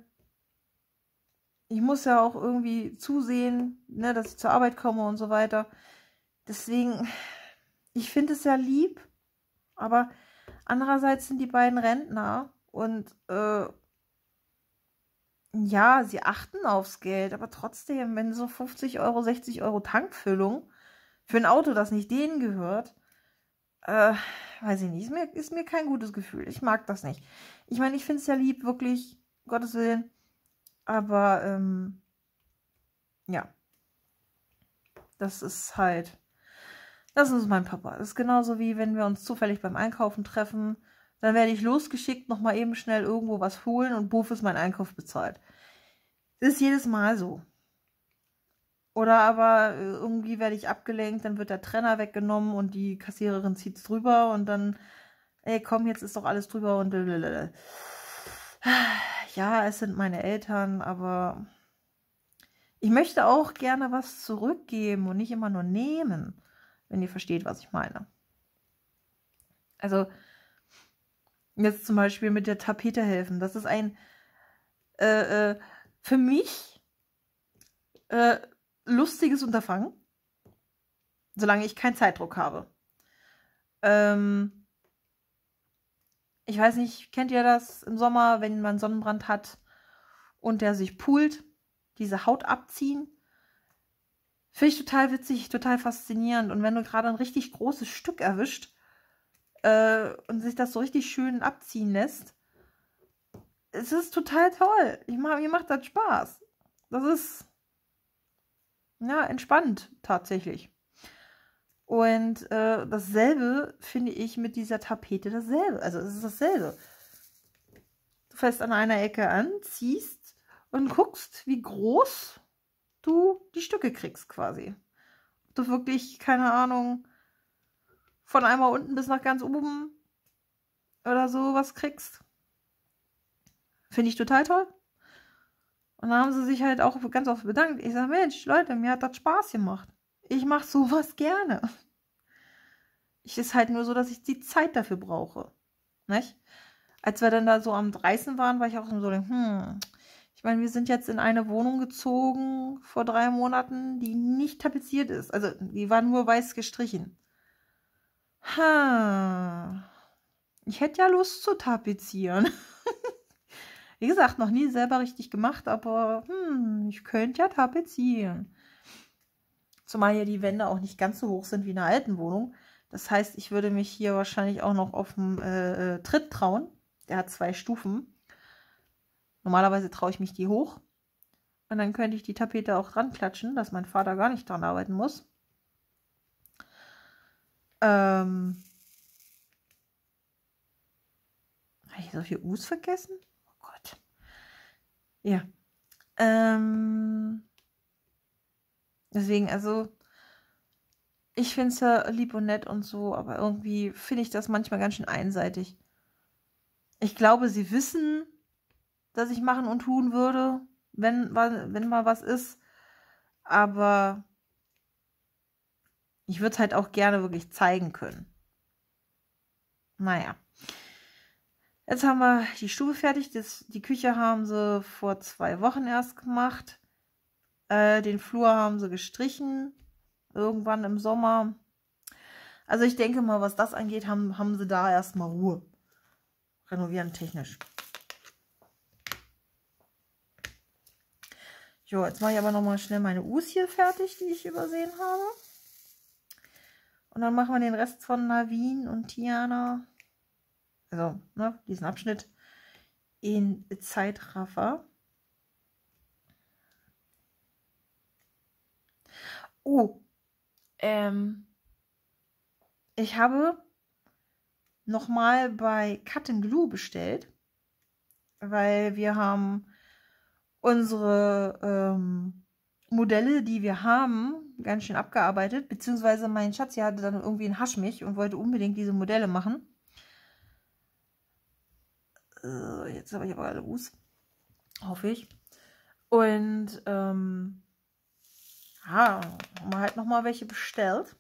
ich muss ja auch irgendwie zusehen, ne, dass ich zur Arbeit komme und so weiter. Deswegen, ich finde es ja lieb, aber andererseits sind die beiden Rentner und äh, ja, sie achten aufs Geld, aber trotzdem, wenn so 50 Euro, 60 Euro Tankfüllung für ein Auto, das nicht denen gehört, äh, weiß ich nicht, ist mir, ist mir kein gutes Gefühl. Ich mag das nicht. Ich meine, ich finde es ja lieb, wirklich, Gottes Willen, aber ähm, ja, das ist halt, das ist mein Papa. Das ist genauso wie, wenn wir uns zufällig beim Einkaufen treffen dann werde ich losgeschickt, nochmal eben schnell irgendwo was holen und buff ist mein Einkauf bezahlt. Das ist jedes Mal so. Oder aber äh, irgendwie werde ich abgelenkt, dann wird der Trenner weggenommen und die Kassiererin zieht es drüber und dann, ey, komm, jetzt ist doch alles drüber und blablabla. ja, es sind meine Eltern, aber ich möchte auch gerne was zurückgeben und nicht immer nur nehmen, wenn ihr versteht, was ich meine. Also Jetzt zum Beispiel mit der Tapete helfen. Das ist ein äh, äh, für mich äh, lustiges Unterfangen, solange ich keinen Zeitdruck habe. Ähm, ich weiß nicht, kennt ihr das im Sommer, wenn man Sonnenbrand hat und der sich pult, diese Haut abziehen? Finde ich total witzig, total faszinierend. Und wenn du gerade ein richtig großes Stück erwischt, äh, und sich das so richtig schön abziehen lässt. Es ist total toll. Ich mach, mir macht das Spaß. Das ist ja entspannt tatsächlich. Und äh, dasselbe finde ich mit dieser Tapete dasselbe. Also es ist dasselbe. Du fährst an einer Ecke an, ziehst und guckst, wie groß du die Stücke kriegst quasi. Ob du wirklich, keine Ahnung, von einmal unten bis nach ganz oben oder so was kriegst. Finde ich total toll. Und dann haben sie sich halt auch ganz oft bedankt. Ich sage, Mensch, Leute, mir hat das Spaß gemacht. Ich mache sowas gerne. Ich ist halt nur so, dass ich die Zeit dafür brauche. Nicht? Als wir dann da so am 30. waren, war ich auch so, hm, ich meine, wir sind jetzt in eine Wohnung gezogen vor drei Monaten, die nicht tapeziert ist. Also die war nur weiß gestrichen. Ha. Ich hätte ja Lust zu tapezieren. Wie gesagt, noch nie selber richtig gemacht, aber hm, ich könnte ja tapezieren. Zumal hier die Wände auch nicht ganz so hoch sind wie in einer alten Wohnung. Das heißt, ich würde mich hier wahrscheinlich auch noch auf dem äh, äh, Tritt trauen. Der hat zwei Stufen. Normalerweise traue ich mich die hoch. Und dann könnte ich die Tapete auch dran klatschen, dass mein Vater gar nicht dran arbeiten muss. Ähm, Habe ich so viel U's vergessen? Oh Gott. Ja. Ähm, deswegen, also, ich finde es ja lieb und nett und so, aber irgendwie finde ich das manchmal ganz schön einseitig. Ich glaube, sie wissen, dass ich machen und tun würde, wenn, wenn mal was ist. Aber ich würde es halt auch gerne wirklich zeigen können. Naja. Jetzt haben wir die Stube fertig. Das, die Küche haben sie vor zwei Wochen erst gemacht. Äh, den Flur haben sie gestrichen. Irgendwann im Sommer. Also ich denke mal, was das angeht, haben, haben sie da erstmal Ruhe. Renovieren technisch. Jo, jetzt mache ich aber nochmal schnell meine Us hier fertig, die ich übersehen habe. Und dann machen wir den Rest von Navin und Tiana, also ne, diesen Abschnitt, in Zeitraffer. Oh, ähm, ich habe nochmal bei Cut and Glue bestellt, weil wir haben unsere ähm, Modelle, die wir haben, ganz schön abgearbeitet, beziehungsweise mein Schatz hier hatte dann irgendwie einen Haschmich und wollte unbedingt diese Modelle machen. So, äh, jetzt habe ich aber alle Us, hoffe ich. Und ähm, ja, haben wir halt nochmal welche bestellt.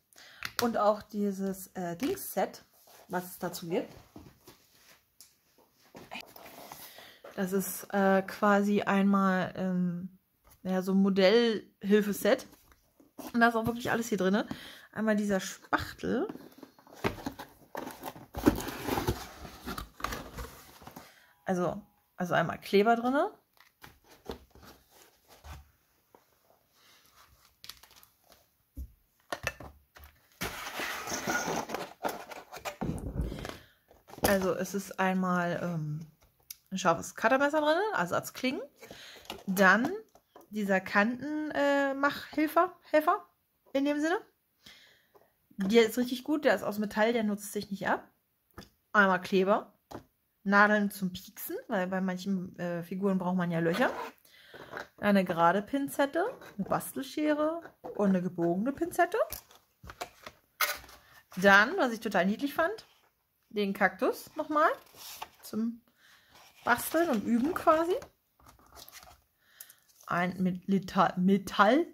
Und auch dieses äh, Dings-Set, was es dazu gibt. Das ist äh, quasi einmal ähm, ja, so ein Modellhilfeset und da ist auch wirklich alles hier drin. Einmal dieser Spachtel. Also, also einmal Kleber drin. Also es ist einmal ähm, ein scharfes Cuttermesser drin, also als Klingen. Dann dieser Kanten äh, Machhilfer, Helfer in dem Sinne. Der ist richtig gut, der ist aus Metall, der nutzt sich nicht ab. Einmal Kleber, Nadeln zum Pieksen, weil bei manchen äh, Figuren braucht man ja Löcher. Eine gerade Pinzette, eine Bastelschere und eine gebogene Pinzette. Dann, was ich total niedlich fand, den Kaktus nochmal zum Basteln und Üben quasi ein Metalllineal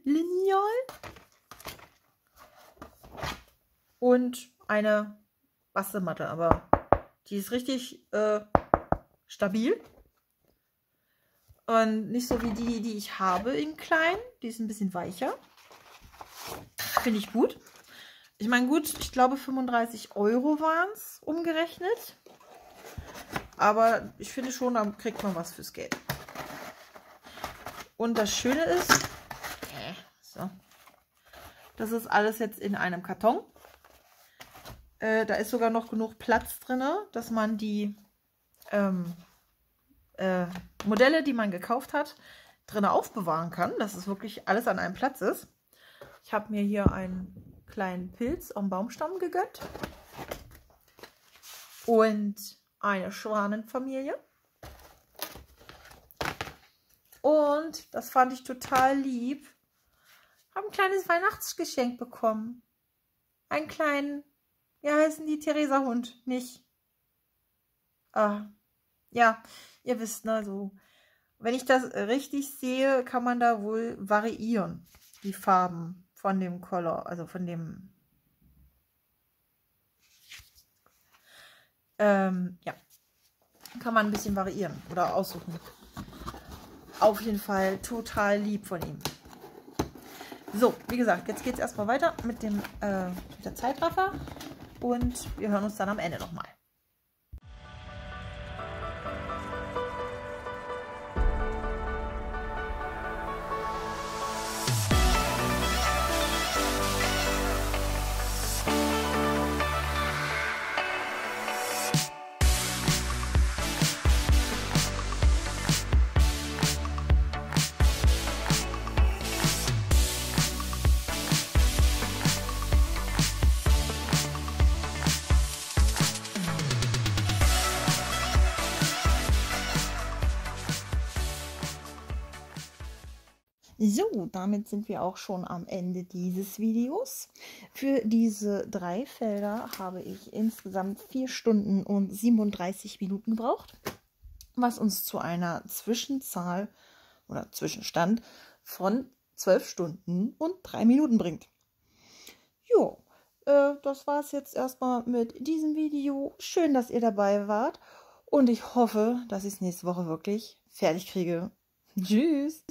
und eine Bastelmatte, aber die ist richtig äh, stabil. Und nicht so wie die, die ich habe in klein. Die ist ein bisschen weicher. Finde ich gut. Ich meine, gut, ich glaube 35 Euro waren es umgerechnet. Aber ich finde schon, da kriegt man was fürs Geld. Und das Schöne ist, so, das ist alles jetzt in einem Karton. Äh, da ist sogar noch genug Platz drin, dass man die ähm, äh, Modelle, die man gekauft hat, drin aufbewahren kann, dass es wirklich alles an einem Platz ist. Ich habe mir hier einen kleinen Pilz am Baumstamm gegönnt und eine Schwanenfamilie. Und, das fand ich total lieb, habe ein kleines Weihnachtsgeschenk bekommen. Einen kleinen, wie heißen die, Theresa-Hund, nicht? Ah, ja, ihr wisst, ne, so. Wenn ich das richtig sehe, kann man da wohl variieren, die Farben von dem Color, also von dem Ähm, ja, kann man ein bisschen variieren oder aussuchen auf jeden Fall total lieb von ihm. So, wie gesagt, jetzt geht es erstmal weiter mit dem äh, mit der Zeitraffer und wir hören uns dann am Ende nochmal. So, damit sind wir auch schon am Ende dieses Videos. Für diese drei Felder habe ich insgesamt 4 Stunden und 37 Minuten gebraucht, was uns zu einer Zwischenzahl oder Zwischenstand von 12 Stunden und 3 Minuten bringt. Jo, äh, das war es jetzt erstmal mit diesem Video. Schön, dass ihr dabei wart und ich hoffe, dass ich es nächste Woche wirklich fertig kriege. Tschüss!